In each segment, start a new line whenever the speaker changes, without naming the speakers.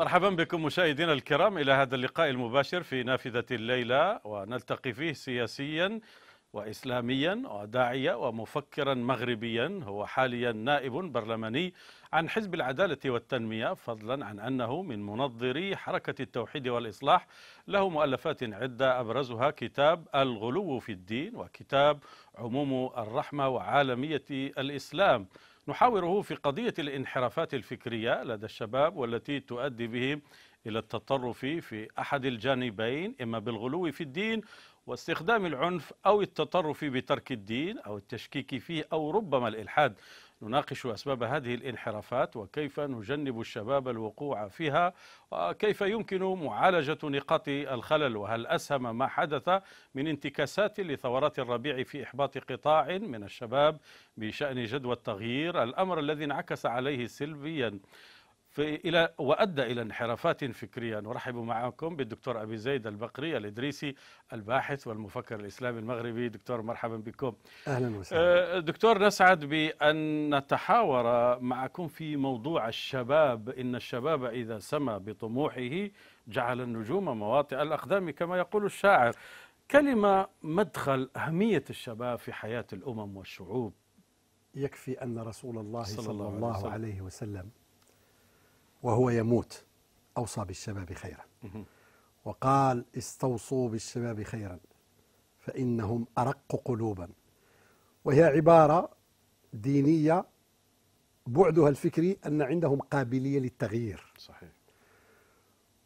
مرحبا بكم مشاهدينا الكرام إلى هذا اللقاء المباشر في نافذة الليلة ونلتقي فيه سياسيا وإسلاميا وداعية ومفكرا مغربيا هو حاليا نائب برلماني عن حزب العدالة والتنمية فضلا عن أنه من منظري حركة التوحيد والإصلاح له مؤلفات عدة أبرزها كتاب الغلو في الدين وكتاب عموم الرحمة وعالمية الإسلام نحاوره في قضية الانحرافات الفكرية لدى الشباب والتي تؤدي بهم إلى التطرف في أحد الجانبين إما بالغلو في الدين واستخدام العنف أو التطرف بترك الدين أو التشكيك فيه أو ربما الإلحاد نناقش أسباب هذه الانحرافات وكيف نجنب الشباب الوقوع فيها وكيف يمكن معالجة نقاط الخلل وهل أسهم ما حدث من انتكاسات لثورات الربيع في إحباط قطاع من الشباب بشأن جدوى التغيير الأمر الذي انعكس عليه سلبيا إلى وأدى إلى انحرافات فكرية نرحب معكم بالدكتور أبي زيد البقري الإدريسي الباحث والمفكر الإسلامي المغربي دكتور مرحبا بكم أهلا وسهلا آه، دكتور نسعد بأن نتحاور معكم في موضوع الشباب إن الشباب إذا سما بطموحه جعل النجوم مواطئ الأقدام كما يقول الشاعر كلمة مدخل أهمية الشباب في حياة الأمم والشعوب
يكفي أن رسول الله صلى, صلى الله عليه وسلم, عليه وسلم وهو يموت أوصى بالشباب خيرا وقال استوصوا بالشباب خيرا فإنهم أرق قلوبا وهي عبارة دينية بعدها الفكري أن عندهم قابلية للتغيير صحيح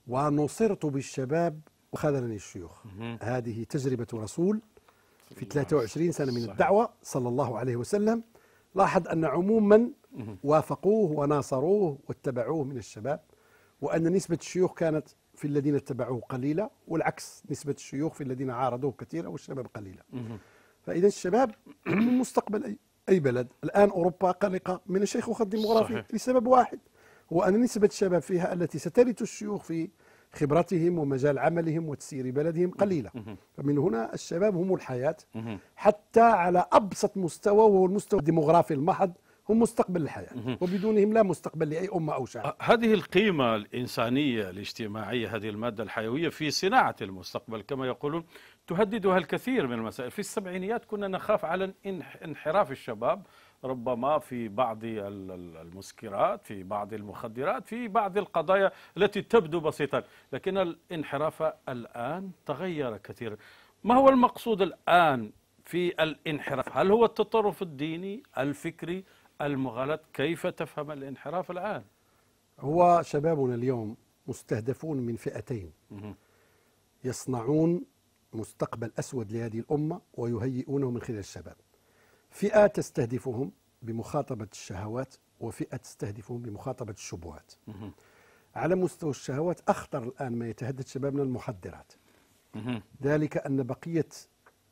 ونصرت بالشباب وخذلني الشيوخ هذه تجربة رسول في 23 سنة من الدعوة صلى الله عليه وسلم لاحظ أن عموما وافقوه وناصروه واتبعوه من الشباب وأن نسبة الشيوخ كانت في الذين اتبعوه قليلة والعكس نسبة الشيوخ في الذين عارضوه كثيرة والشباب قليلة فإذا الشباب هم مستقبل أي بلد الآن أوروبا قلقة من الشيخوخة الديموغرافية لسبب واحد هو أن نسبة الشباب فيها التي سترث الشيوخ في خبرتهم ومجال عملهم وتسيير بلدهم قليلة فمن هنا الشباب هم الحياة حتى على أبسط مستوى وهو المستوى الديمغرافي المحض هم مستقبل الحياة وبدونهم لا مستقبل لأي أمة أو شعب أه،
هذه القيمة الإنسانية الاجتماعية هذه المادة الحيوية في صناعة المستقبل كما يقولون تهددها الكثير من المسائل في السبعينيات كنا نخاف على انحراف الشباب ربما في بعض المسكرات في بعض المخدرات في بعض القضايا التي تبدو بسيطة لكن الانحراف الآن تغير كثيرا ما هو المقصود الآن في الانحراف هل هو التطرف الديني الفكري المغالاة كيف تفهم الانحراف الآن
هو شبابنا اليوم مستهدفون من فئتين يصنعون مستقبل أسود لهذه الأمة ويهيئونه من خلال الشباب فئة تستهدفهم بمخاطبة الشهوات وفئة تستهدفهم بمخاطبة الشبهات على مستوى الشهوات أخطر الآن ما يتهدد شبابنا المخدرات ذلك أن بقية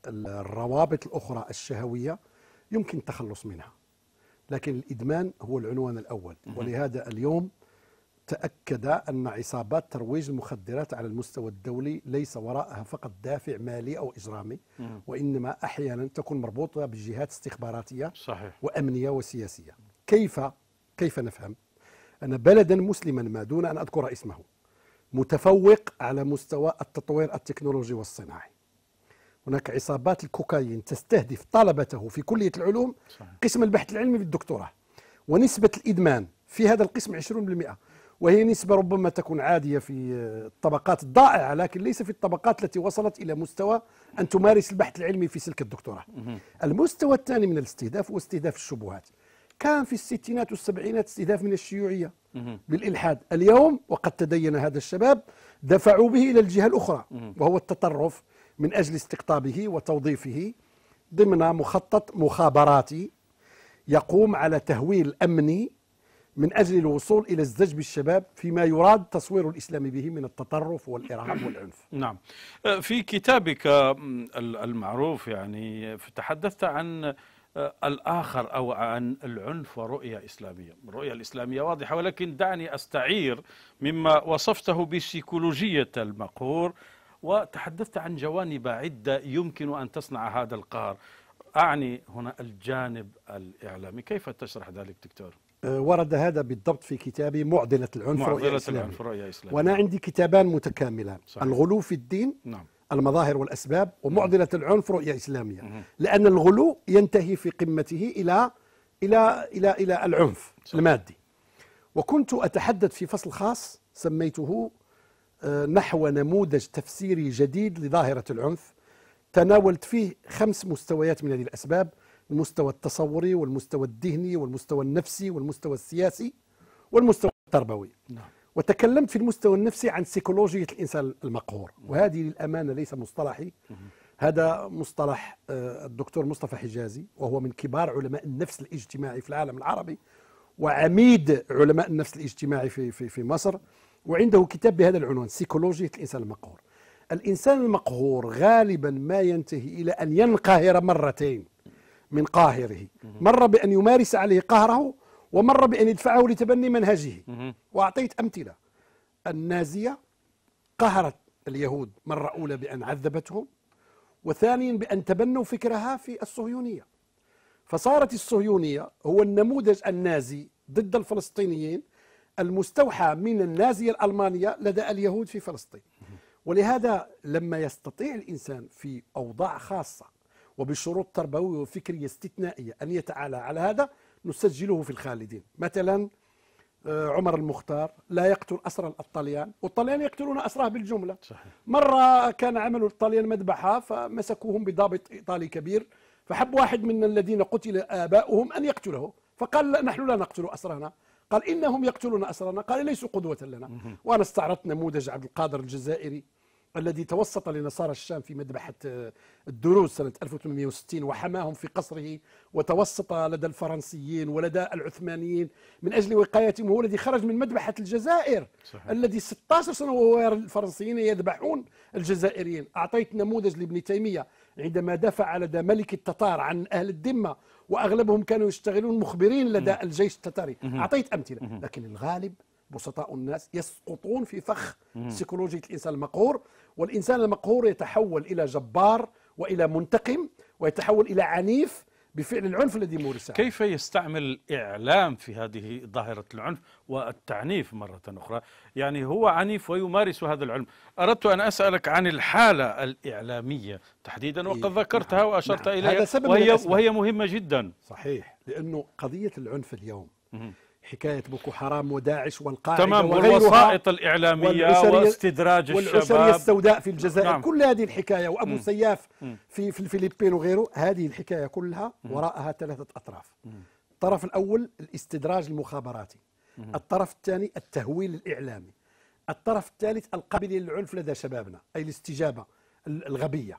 الروابط الأخرى الشهوية يمكن التخلص منها لكن الإدمان هو العنوان الأول ولهذا اليوم تأكد أن عصابات ترويج المخدرات على المستوى الدولي ليس وراءها فقط دافع مالي أو إجرامي وإنما أحيانا تكون مربوطة بجهات استخباراتية صحيح. وأمنية وسياسية كيف كيف نفهم أن بلدا مسلما ما دون أن أذكر اسمه متفوق على مستوى التطوير التكنولوجي والصناعي هناك عصابات الكوكايين تستهدف طلبته في كلية العلوم صحيح. قسم البحث العلمي بالدكتوراه ونسبة الإدمان في هذا القسم 20% وهي نسبة ربما تكون عادية في الطبقات الضائعة لكن ليس في الطبقات التي وصلت إلى مستوى أن تمارس البحث العلمي في سلك الدكتوراه المستوى الثاني من الاستهداف هو استهداف الشبهات كان في الستينات والسبعينات استهداف من الشيوعية بالإلحاد اليوم وقد تدين هذا الشباب دفعوا به إلى الجهة الأخرى وهو التطرف من أجل استقطابه وتوظيفه ضمن مخطط مخابراتي يقوم على تهويل أمني من أجل الوصول إلى الزج بالشباب فيما يراد تصوير الإسلام به من التطرف والإرهاب والعنف
نعم أه، في كتابك المعروف يعني تحدثت عن أه، الآخر أو عن العنف ورؤية إسلامية الرؤية الإسلامية واضحة ولكن دعني أستعير مما وصفته بسيكولوجية المقهور وتحدثت عن جوانب عدة يمكن أن تصنع هذا القهر أعني هنا الجانب الإعلامي كيف تشرح ذلك دكتور؟
أه، ورد هذا بالضبط في كتابي معضلة العنف معضلة العنف
الإسلامي. وأنا
عندي كتابان متكاملان صحيح. الغلو في الدين نعم. المظاهر والأسباب ومعضلة العنف رؤية إسلامية مه. لأن الغلو ينتهي في قمته إلى إلى إلى إلى العنف صحيح. المادي وكنت أتحدث في فصل خاص سميته آه، نحو نموذج تفسيري جديد لظاهرة العنف تناولت فيه خمس مستويات من هذه الأسباب المستوى التصوري والمستوى الذهني والمستوى النفسي والمستوى السياسي والمستوى التربوي نعم. وتكلمت في المستوى النفسي عن سيكولوجية الإنسان المقهور وهذه للأمانة ليس مصطلحي هذا مصطلح آه، الدكتور مصطفى حجازي وهو من كبار علماء النفس الاجتماعي في العالم العربي وعميد علماء النفس الاجتماعي في في في مصر وعنده كتاب بهذا العنوان سيكولوجية الإنسان المقهور الإنسان المقهور غالبا ما ينتهي إلى أن ينقهر مرتين من قاهره مرة بأن يمارس عليه قهره ومرة بأن يدفعه لتبني منهجه وأعطيت أمثلة النازية قهرت اليهود مرة أولى بأن عذبتهم وثانيا بأن تبنوا فكرها في الصهيونية فصارت الصهيونية هو النموذج النازي ضد الفلسطينيين المستوحى من النازية الألمانية لدى اليهود في فلسطين ولهذا لما يستطيع الإنسان في أوضاع خاصة وبشروط تربوية وفكرية استثنائية أن يتعالى على هذا نسجله في الخالدين مثلا آه، عمر المختار لا يقتل أسرى الطليان والطليان يقتلون أسراه بالجملة صحيح. مرة كان عمل الطليان مذبحة فمسكوهم بضابط إيطالي كبير فحب واحد من الذين قتل آباؤهم أن يقتله فقال نحن لا نقتل أسرانا قال إنهم يقتلون أسرنا قال ليسوا قدوة لنا وأنا استعرضت نموذج عبد القادر الجزائري الذي توسط لنصارى الشام في مذبحة آه، الدروز سنة 1860 وحماهم في قصره وتوسط لدى الفرنسيين ولدى العثمانيين من أجل وقايتهم هو الذي خرج من مذبحة الجزائر صحيح. الذي 16 سنة وهو الفرنسيين يذبحون الجزائريين أعطيت نموذج لابن تيمية عندما دفع لدى ملك التتار عن أهل الذمة وأغلبهم كانوا يشتغلون مخبرين لدى الجيش التتاري أعطيت أمثلة لكن الغالب بسطاء الناس يسقطون في فخ سيكولوجية الإنسان المقهور والإنسان المقهور يتحول إلى جبار وإلى منتقم ويتحول إلى عنيف بفعل العنف الذي مورسه
كيف يستعمل الإعلام في هذه ظاهرة العنف والتعنيف مرة أخرى يعني هو عنيف ويمارس هذا العلم أردت أن أسألك عن الحالة الإعلامية تحديدا وقد إيه، ذكرتها نعم، وأشرت نعم إليها وهي, وهي
مهمة جدا صحيح لأنه قضية العنف اليوم حكاية بوكو حرام وداعش والقاعدة تمام والوسائط الإعلامية واستدراج الشباب والأسرية السوداء في الجزائر نعم. كل هذه الحكاية وأبو م. سياف في, في الفلبين وغيره هذه الحكاية كلها م. وراءها ثلاثة أطراف م. الطرف الأول الاستدراج المخابراتي م. الطرف الثاني التهويل الإعلامي الطرف الثالث القابل للعنف لدى شبابنا أي الاستجابة الغبية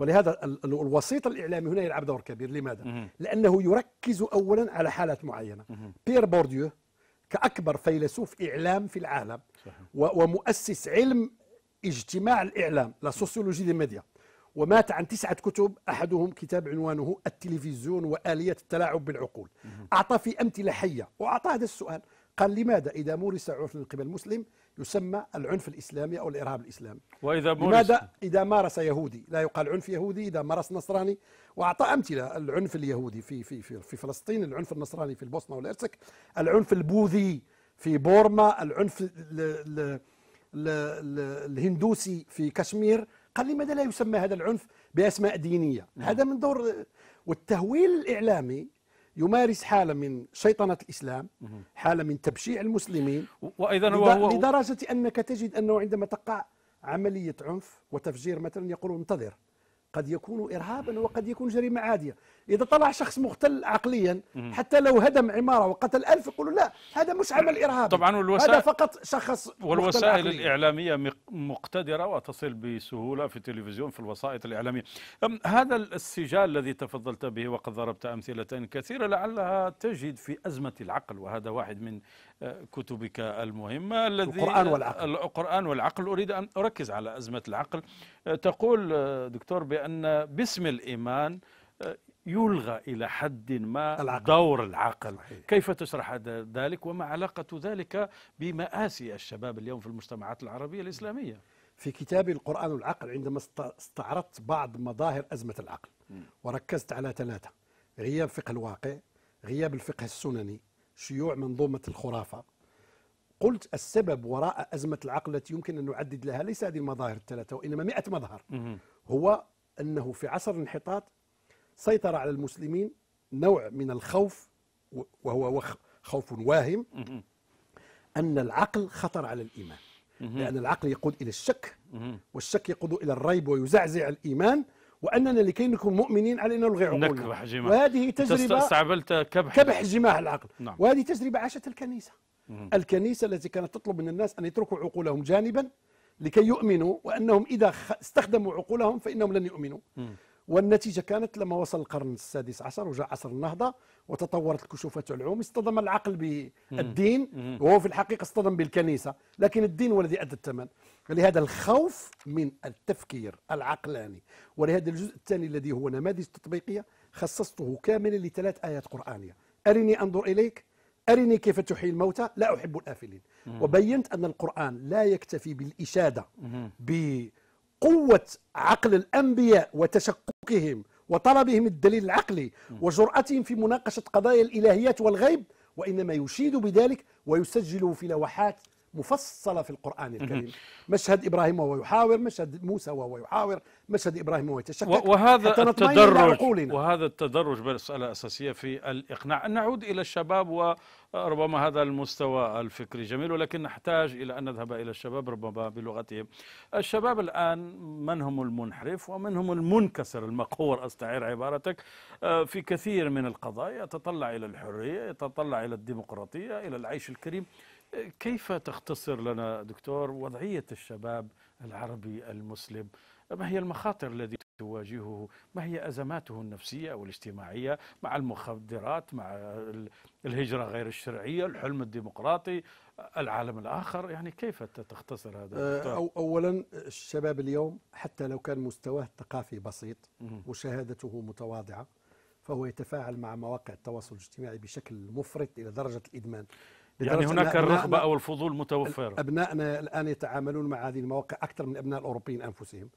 ولهذا الوسيط الإعلامي هنا يلعب دور كبير لماذا؟ لأنه يركز أولا على حالات معينة بير بورديو كأكبر فيلسوف إعلام في العالم ومؤسس علم اجتماع الإعلام لا سوسيولوجي دي ميديا ومات عن تسعة كتب أحدهم كتاب عنوانه التلفزيون وآلية التلاعب بالعقول أعطى في أمثلة حية وأعطى هذا السؤال قال لماذا إذا مورس عنف من قبل المسلم يسمى العنف الإسلامي أو الإرهاب الإسلامي
وإذا مورس لماذا
إذا مارس يهودي لا يقال عنف يهودي إذا مارس نصراني وأعطى أمثلة العنف اليهودي في, في, في, في فلسطين العنف النصراني في البوسنة والهرسك العنف البوذي في بورما العنف ال ال ال الهندوسي في كشمير قال لماذا لا يسمى هذا العنف بأسماء دينية نعم. هذا من دور والتهويل الإعلامي يمارس حالة من شيطنة الإسلام حالة من تبشيع المسلمين وأيضا هو لدرجة أنك تجد أنه عندما تقع عملية عنف وتفجير مثلا يقولون انتظر قد يكون إرهابا وقد يكون جريمة عادية اذا طلع شخص مختل عقليا حتى لو هدم عماره وقتل ألف يقولوا لا هذا مش عمل ارهابي طبعا والوسائل هذا فقط شخص والوسائل
الاعلاميه مقتدره وتصل بسهوله في التلفزيون في الوسائط الاعلاميه هذا السجال الذي تفضلت به وقد ضربت امثله كثيره لعلها تجد في ازمه العقل وهذا واحد من آه، كتبك المهمه الذي القران والعقل القران والعقل اريد ان اركز على ازمه العقل آه، تقول آه، دكتور بان باسم الايمان يلغى إلى حد ما العقل. دور العقل صحيح. كيف تشرح ذلك وما علاقة ذلك بمآسي الشباب اليوم
في المجتمعات العربية الإسلامية في كتابي القرآن والعقل عندما استعرضت بعض مظاهر أزمة العقل وركزت على ثلاثة غياب فقه الواقع غياب الفقه السنني شيوع منظومة الخرافة قلت السبب وراء أزمة العقل التي يمكن أن نعدد لها ليس هذه المظاهر الثلاثة وإنما مئة مظهر هو أنه في عصر الانحطاط سيطر على المسلمين نوع من الخوف وهو خوف واهم أن العقل خطر على الإيمان لأن العقل يقود إلى الشك والشك يقود إلى الريب ويزعزع الإيمان واننا لكي نكون مؤمنين علينا نلغي عقولنا نكبح جماح وهذه تجربه استعبلت
كبح كبح جماح العقل نعم.
وهذه تجربه عاشت الكنيسه مم. الكنيسه التي كانت تطلب من الناس ان يتركوا عقولهم جانبا لكي يؤمنوا وانهم اذا استخدموا عقولهم فانهم لن يؤمنوا مم. والنتيجة كانت لما وصل القرن السادس عشر وجاء عصر النهضة وتطورت الكشوفات والعلوم اصطدم العقل بالدين وهو في الحقيقة اصطدم بالكنيسة لكن الدين هو الذي أدى الثمن لهذا الخوف من التفكير العقلاني ولهذا الجزء الثاني الذي هو نماذج تطبيقية خصصته كاملا لثلاث آيات قرآنية أرني أنظر إليك أرني كيف تحيي الموتى لا أحب الآفلين وبينت أن القرآن لا يكتفي بالإشادة ب قوة عقل الأنبياء وتشككهم وطلبهم الدليل العقلي وجرأتهم في مناقشة قضايا الإلهيات والغيب وإنما يشيد بذلك ويسجله في لوحات مفصلة في القرآن الكريم مشهد إبراهيم وهو يحاور مشهد موسى وهو يحاور مشهد إبراهيم وهو يتشكك وهذا التدرج
وهذا التدرج مسألة أساسية في الإقناع نعود إلى الشباب وربما هذا المستوى الفكري جميل ولكن نحتاج إلى أن نذهب إلى الشباب ربما بلغتهم الشباب الآن من هم المنحرف ومن هم المنكسر المقهور أستعير عبارتك آه، في كثير من القضايا يتطلع إلى الحرية يتطلع إلى الديمقراطية إلى العيش الكريم كيف تختصر لنا دكتور وضعية الشباب العربي المسلم ما هي المخاطر التي تواجهه ما هي أزماته النفسية والاجتماعية مع المخدرات مع الهجرة غير الشرعية الحلم الديمقراطي العالم الآخر يعني كيف تختصر هذا آه، أو
أولا الشباب اليوم حتى لو كان مستواه الثقافي بسيط وشهادته متواضعة فهو يتفاعل مع مواقع التواصل الاجتماعي بشكل مفرط إلى درجة الإدمان يعني هناك الرغبة أو الفضول متوفرة أبنائنا الآن يتعاملون مع هذه المواقع أكثر من أبناء الأوروبيين أنفسهم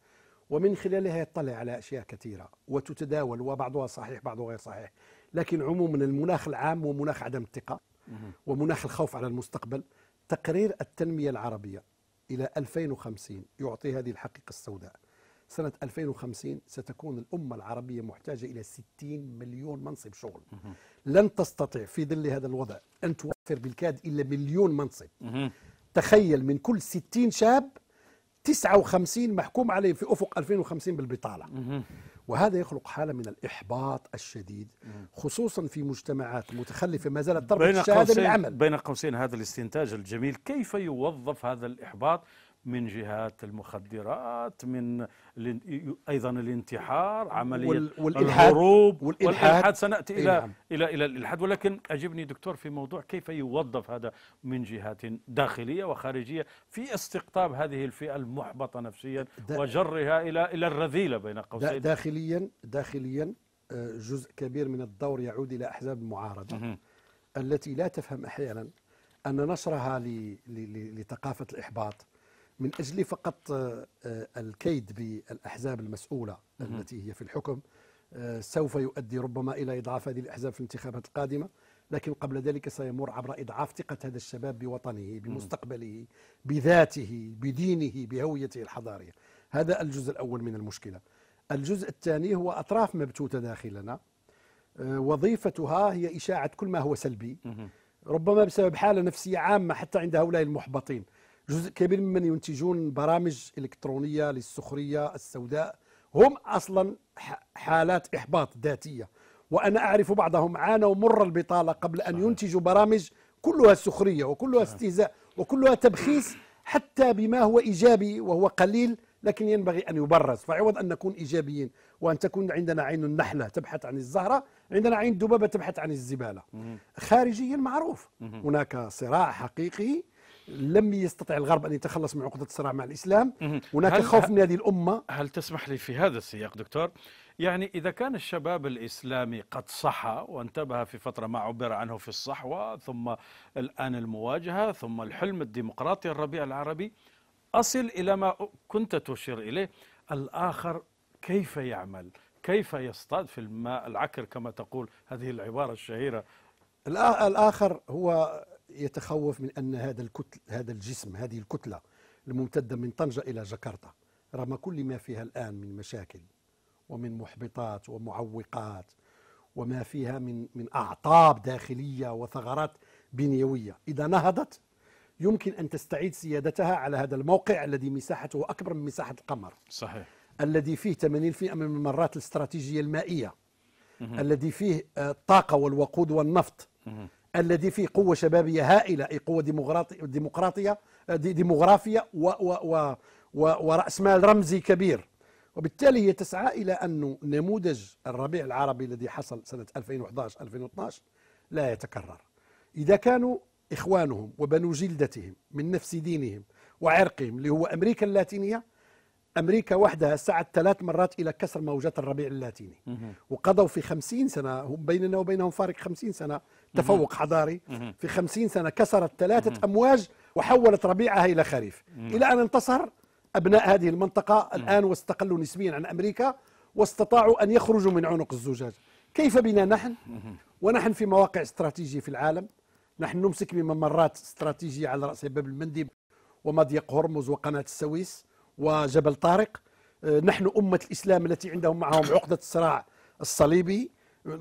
ومن خلالها يطلع على أشياء كثيرة وتتداول وبعضها صحيح بعضها غير صحيح لكن عموما المناخ العام ومناخ عدم الثقة ومناخ الخوف على المستقبل تقرير التنمية العربية إلى 2050 يعطي هذه الحقيقة السوداء سنة 2050 ستكون الأمة العربية محتاجة إلى 60 مليون منصب شغل لن تستطيع في ظل هذا الوضع أن بالكاد إلا مليون منصب تخيل من كل 60 شاب 59 محكوم عليه في أفق 2050 بالبطالة وهذا يخلق حالة من الإحباط الشديد خصوصا في مجتمعات متخلفة ما زالت تربط الشهادة بالعمل
بين قوسين هذا الاستنتاج الجميل كيف يوظف هذا الإحباط من جهات المخدرات من ايضا الانتحار عمليه والإلحاد الهروب والإلحاد, والالحاد سناتي الى إيه، نعم. الى الى الالحاد ولكن اجبني دكتور في موضوع كيف يوظف هذا من جهات داخليه وخارجيه في استقطاب هذه الفئه المحبطه نفسيا وجرها الى الى الرذيله بين قوسين
داخليا داخليا آه، جزء كبير من الدور يعود الى احزاب المعارضه التي لا تفهم احيانا ان نشرها لثقافه الاحباط من أجل فقط آه، آه، الكيد بالأحزاب المسؤولة التي هي في الحكم آه، سوف يؤدي ربما إلى إضعاف هذه الأحزاب في الانتخابات القادمة لكن قبل ذلك سيمر عبر إضعاف ثقة هذا الشباب بوطنه بمستقبله بذاته بدينه بهويته الحضارية هذا الجزء الأول من المشكلة الجزء الثاني هو أطراف مبتوتة داخلنا وظيفتها هي إشاعة كل ما هو سلبي ربما بسبب حالة نفسية عامة حتى عند هؤلاء المحبطين جزء كبير ممن ينتجون برامج إلكترونية للسخرية السوداء هم أصلا حالات إحباط ذاتية وأنا أعرف بعضهم عانوا مر البطالة قبل أن ينتجوا برامج كلها سخرية وكلها استهزاء وكلها تبخيس حتى بما هو إيجابي وهو قليل لكن ينبغي أن يبرز فعوض أن نكون إيجابيين وأن تكون عندنا عين النحلة تبحث عن الزهرة عندنا عين الذبابة تبحث عن الزبالة خارجيا معروف هناك صراع حقيقي لم يستطع الغرب ان يتخلص من عقده الصراع مع الاسلام هناك خوف من هذه الامه
هل تسمح لي في هذا السياق دكتور يعني اذا كان الشباب الاسلامي قد صحى وانتبه في فتره ما عبر عنه في الصحوه ثم الان المواجهه ثم الحلم الديمقراطي الربيع العربي اصل الى ما كنت تشير اليه الاخر كيف يعمل كيف يصطاد في الماء العكر كما تقول هذه العباره الشهيره
الآخر هو يتخوف من ان هذا الكتل هذا الجسم هذه الكتله الممتده من طنجه الى جاكرتا رغم كل ما فيها الان من مشاكل ومن محبطات ومعوقات وما فيها من من اعطاب داخليه وثغرات بنيويه اذا نهضت يمكن ان تستعيد سيادتها على هذا الموقع الذي مساحته اكبر من مساحه القمر صحيح الذي فيه 80% من الممرات الاستراتيجيه المائيه الذي فيه آه، الطاقه والوقود والنفط الذي فيه قوة شبابية هائلة أي قوة ديمقراطية آه، ديموغرافية و و و ورأس مال رمزي كبير وبالتالي هي تسعى إلى أن نموذج الربيع العربي الذي حصل سنة 2011-2012 لا يتكرر إذا كانوا إخوانهم وبنو جلدتهم من نفس دينهم وعرقهم اللي هو أمريكا اللاتينية أمريكا وحدها سعت ثلاث مرات إلى كسر موجات الربيع اللاتيني وقضوا في خمسين سنة بيننا وبينهم فارق خمسين سنة تفوق حضاري في خمسين سنة كسرت ثلاثة أمواج وحولت ربيعها إلى خريف إلى أن انتصر أبناء هذه المنطقة الآن واستقلوا نسبيا عن أمريكا واستطاعوا أن يخرجوا من عنق الزجاج كيف بنا نحن ونحن في مواقع استراتيجية في العالم نحن نمسك بممرات استراتيجية على رأس باب المندب ومضيق هرمز وقناة السويس وجبل طارق آه، نحن أمة الإسلام التي عندهم معهم عقدة الصراع الصليبي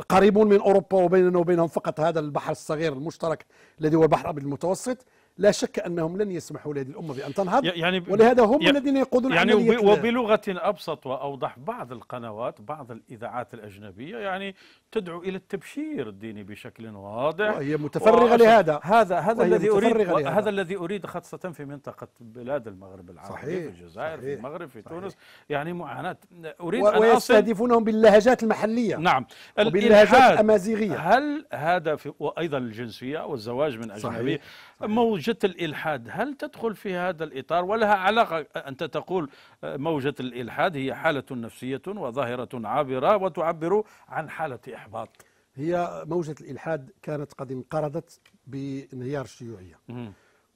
قريبون من أوروبا وبيننا وبينهم فقط هذا البحر الصغير المشترك الذي هو البحر الأبيض المتوسط لا شك انهم لن يسمحوا لهذه الامه بان تنهض يعني ولهذا هم يعني الذين يقودون يعني
وبلغه ابسط واوضح بعض القنوات بعض الاذاعات الاجنبيه يعني تدعو الى التبشير الديني بشكل واضح وهي متفرغه لهذا هذا هذا الذي اريد هذا الذي اريد خاصه في منطقه بلاد
المغرب العربي صحيح في
الجزائر صحيح في المغرب في صحيح تونس يعني معاناه اريد أن ويستهدفونهم
باللهجات المحليه نعم باللهجات الامازيغيه
هل هذا في وايضا الجنسيه والزواج من اجنبي موجود موجة الإلحاد هل تدخل في هذا الإطار ولها علاقة أنت تقول آه، موجة الإلحاد هي حالة نفسية وظاهرة عابرة وتعبر عن حالة إحباط
هي موجة الإلحاد كانت قد انقرضت بانهيار الشيوعية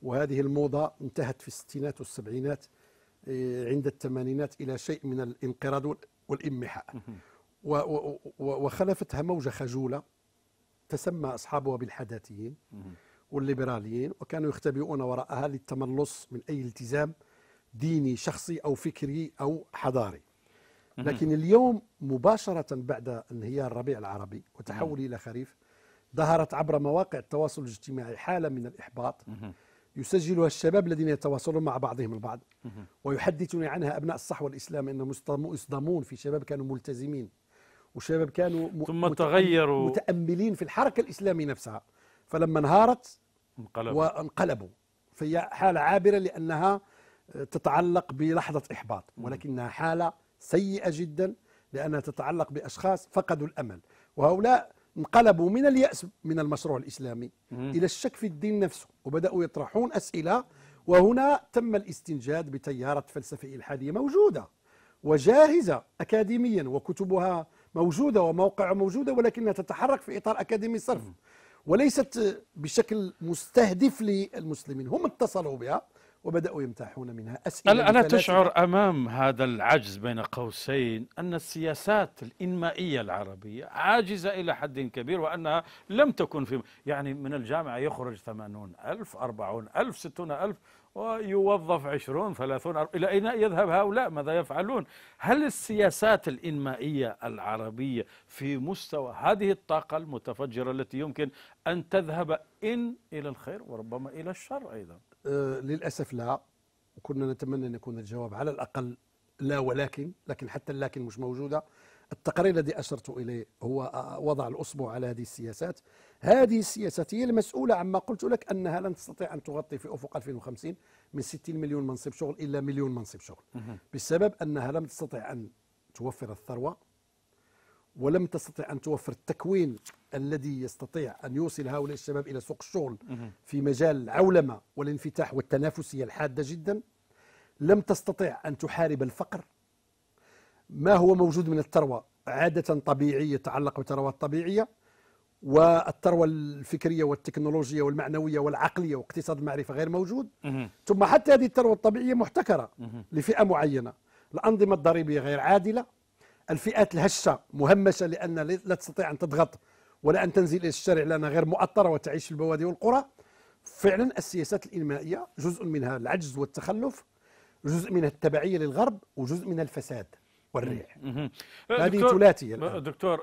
وهذه الموضة انتهت في الستينات والسبعينات آه، عند الثمانينات إلى شيء من الانقراض والإمحاء وخلفتها موجة خجولة تسمى أصحابها بالحداثيين والليبراليين وكانوا يختبئون وراءها للتملص من أي التزام ديني شخصي أو فكري أو حضاري لكن اليوم مباشرة بعد انهيار الربيع العربي وتحوله إلى خريف ظهرت عبر مواقع التواصل الاجتماعي حالة من الإحباط يسجلها الشباب الذين يتواصلون مع بعضهم البعض ويحدثني عنها أبناء الصحوة الإسلام أنهم يصدمون في شباب كانوا ملتزمين وشباب كانوا ثم تغيروا متأملين في الحركة الإسلامية نفسها فلما انهارت
انقلبوا وانقلبوا
فهي حالة عابرة لأنها آه، تتعلق بلحظة إحباط ولكنها حالة سيئة جدا لأنها تتعلق بأشخاص فقدوا الأمل وهؤلاء انقلبوا من اليأس من المشروع الإسلامي إلى الشك في الدين نفسه وبدأوا يطرحون أسئلة وهنا تم الاستنجاد بتيارة فلسفة إلحادية موجودة وجاهزة أكاديميا وكتبها موجودة وموقع موجودة ولكنها تتحرك في إطار أكاديمي صرف وليست بشكل مستهدف للمسلمين هم اتصلوا بها وبدأوا يمتاحون منها أسئلة ألا تشعر
أمام هذا العجز بين قوسين أن السياسات الإنمائية العربية عاجزة إلى حد كبير وأنها لم تكن في يعني من الجامعة يخرج ثمانون ألف أربعون ألف ستون ألف ويوظف عشرون ثلاثون إلى أين يذهب هؤلاء ماذا يفعلون هل السياسات الإنمائية العربية في مستوى هذه الطاقة المتفجرة التي يمكن أن تذهب إن إلى الخير وربما إلى الشر أيضا
آه للأسف لا وكنا نتمنى أن يكون الجواب على الأقل لا ولكن لكن حتى لكن مش موجودة التقرير الذي أشرت إليه هو آه، وضع الأصبع على هذه السياسات هذه السياسات هي المسؤولة عما قلت لك أنها لن تستطيع أن تغطي في أفق 2050 من 60 مليون منصب شغل إلا مليون منصب شغل بسبب أنها لم تستطع أن توفر الثروة ولم تستطع أن توفر التكوين الذي يستطيع أن يوصل هؤلاء الشباب إلى سوق الشغل في مجال العولمة والانفتاح والتنافسية الحادة جدا لم تستطع أن تحارب الفقر ما هو موجود من الثروة عادة طبيعي يتعلق بالثروات الطبيعية والثروة الفكرية والتكنولوجية والمعنوية والعقلية واقتصاد المعرفة غير موجود ثم حتى هذه الثروة الطبيعية محتكرة لفئة معينة الأنظمة الضريبية غير عادلة الفئات الهشة مهمشة لأن لا تستطيع أن تضغط ولا أن تنزل إلى الشارع لأنها غير مؤطرة وتعيش في البوادي والقرى فعلا السياسات الإنمائية جزء منها العجز والتخلف جزء منها التبعية للغرب وجزء منها الفساد والريح هذه ثلاثية الآن.
دكتور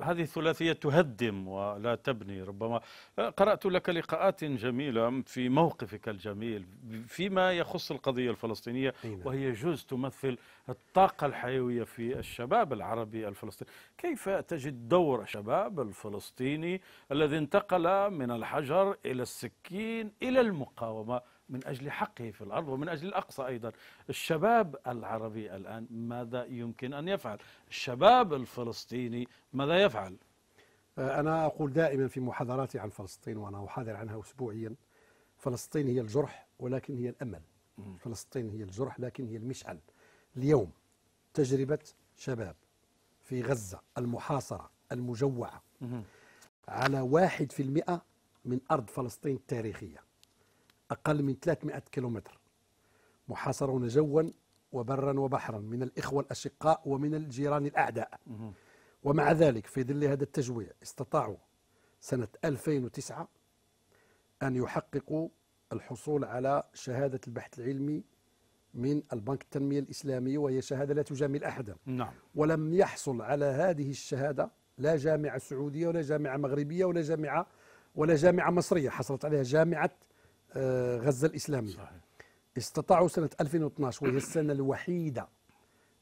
هذه الثلاثية تهدم ولا تبني ربما أه، قرأت لك لقاءات جميلة في موقفك الجميل فيما يخص القضية الفلسطينية نعم. وهي جزء تمثل الطاقة الحيوية في الشباب العربي الفلسطيني كيف تجد دور الشباب الفلسطيني الذي انتقل من الحجر إلى السكين إلى المقاومة من أجل حقه في الأرض ومن أجل الأقصى أيضا الشباب العربي الآن ماذا يمكن أن يفعل الشباب الفلسطيني ماذا يفعل
آه، أنا أقول دائما في محاضراتي عن فلسطين وأنا أحاضر عنها أسبوعيا فلسطين هي الجرح ولكن هي الأمل فلسطين هي الجرح لكن هي المشعل اليوم تجربة شباب في غزة المحاصرة المجوعة على واحد في المئة من أرض فلسطين التاريخية أقل من 300 كيلومتر محاصرون جوا وبرا وبحرا من الإخوة الأشقاء ومن الجيران الأعداء ومع ذلك في ظل هذا التجويع استطاعوا سنة 2009 أن يحققوا الحصول على شهادة البحث العلمي من البنك التنمية الإسلامي وهي شهادة لا تجامل أحدا نعم. ولم يحصل على هذه الشهادة لا جامعة سعودية ولا جامعة مغربية ولا جامعة ولا جامعة مصرية حصلت عليها جامعة آه، غزة الإسلامية صحيح. استطاعوا سنة 2012 وهي السنة الوحيدة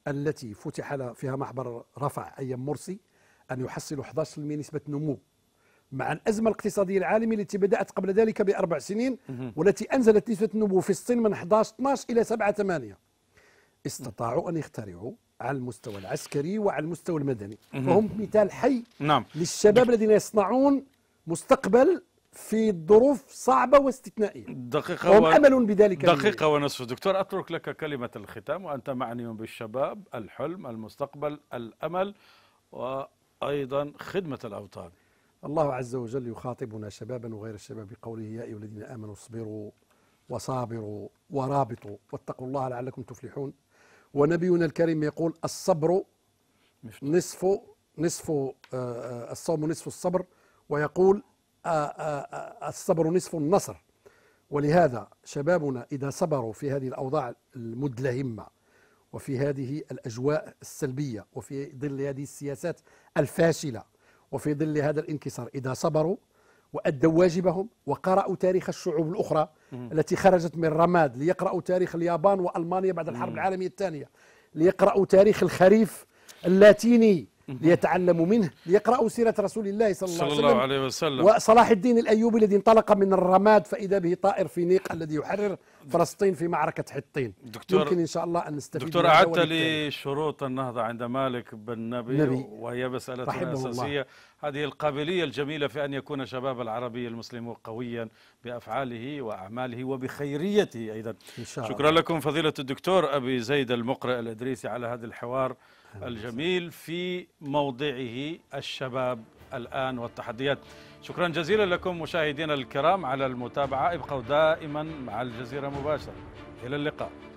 التي فتح فيها محبر رفع أيام مرسي أن يحصلوا 11% نسبة نمو مع الأزمة الاقتصادية العالمية التي بدأت قبل ذلك بأربع سنين والتي أنزلت نسبة النمو في الصين من 11-12 إلى 7-8 استطاعوا أن يخترعوا على المستوى العسكري وعلى المستوى المدني فهم مثال حي نعم. للشباب نعم. الذين يصنعون مستقبل في ظروف صعبة واستثنائية دقيقة وهم و... أمل بذلك دقيقة
ونصف دكتور أترك لك كلمة الختام وأنت معني بالشباب الحلم المستقبل الأمل وأيضا خدمة الأوطان
الله عز وجل يخاطبنا شبابا وغير الشباب بقوله يا أيها الذين آمنوا اصبروا وصابروا ورابطوا واتقوا الله لعلكم تفلحون ونبينا الكريم يقول الصبر نصف نصف آه، آه، الصوم نصف الصبر ويقول الصبر نصف النصر ولهذا شبابنا إذا صبروا في هذه الأوضاع المدلهمة وفي هذه الأجواء السلبية وفي ظل هذه السياسات الفاشلة وفي ظل هذا الانكسار إذا صبروا وأدوا واجبهم وقرأوا تاريخ الشعوب الأخرى م. التي خرجت من رماد ليقرأوا تاريخ اليابان وألمانيا بعد الحرب م. العالمية الثانية ليقرأوا تاريخ الخريف اللاتيني ليتعلموا منه ليقرأوا سيرة رسول الله صلى الله, صلى الله وسلم عليه وسلم وصلاح الدين الأيوبي الذي انطلق من الرماد فإذا به طائر فينيق الذي يحرر فلسطين في معركة حطين دكتور يمكن إن شاء الله أن نستفيد دكتور أعدت لي
شروط النهضة عند مالك بن نبي, نبي وهي مسألة أساسية هذه القابلية الجميلة في أن يكون شباب العربي المسلم قويا بأفعاله وأعماله وبخيريته أيضا إن شاء شكرا الله. لكم فضيلة الدكتور أبي زيد المقرئ الإدريسي على هذا الحوار الجميل في موضعه الشباب الآن والتحديات شكرا جزيلا لكم مشاهدينا الكرام على المتابعة ابقوا دائما مع الجزيرة مباشرة إلى اللقاء